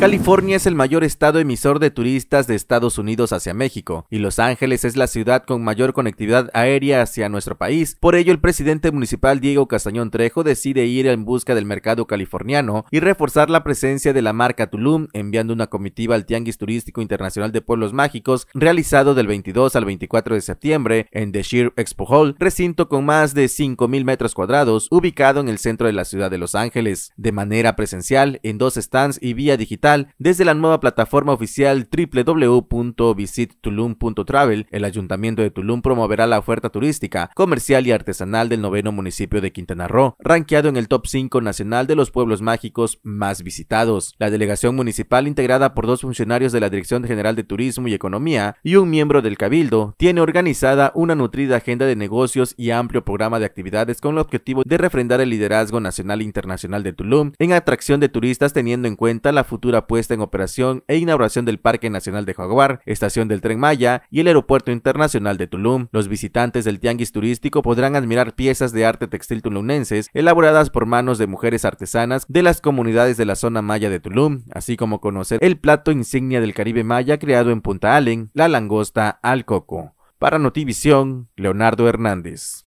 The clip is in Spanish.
California es el mayor estado emisor de turistas de Estados Unidos hacia México, y Los Ángeles es la ciudad con mayor conectividad aérea hacia nuestro país. Por ello, el presidente municipal Diego Castañón Trejo decide ir en busca del mercado californiano y reforzar la presencia de la marca Tulum, enviando una comitiva al Tianguis Turístico Internacional de Pueblos Mágicos, realizado del 22 al 24 de septiembre en The Sheer Expo Hall, recinto con más de 5.000 metros cuadrados, ubicado en el centro de la ciudad de Los Ángeles, de manera presencial en dos stands y vía digital digital desde la nueva plataforma oficial www.visittulum.travel. El Ayuntamiento de Tulum promoverá la oferta turística, comercial y artesanal del noveno municipio de Quintana Roo, rankeado en el top 5 nacional de los pueblos mágicos más visitados. La delegación municipal, integrada por dos funcionarios de la Dirección General de Turismo y Economía y un miembro del Cabildo, tiene organizada una nutrida agenda de negocios y amplio programa de actividades con el objetivo de refrendar el liderazgo nacional e internacional de Tulum en atracción de turistas teniendo en cuenta la futura puesta en operación e inauguración del Parque Nacional de Jaguar, estación del Tren Maya y el Aeropuerto Internacional de Tulum. Los visitantes del tianguis turístico podrán admirar piezas de arte textil tulunenses elaboradas por manos de mujeres artesanas de las comunidades de la zona maya de Tulum, así como conocer el plato insignia del Caribe maya creado en Punta Allen, la langosta al coco. Para Notivisión, Leonardo Hernández.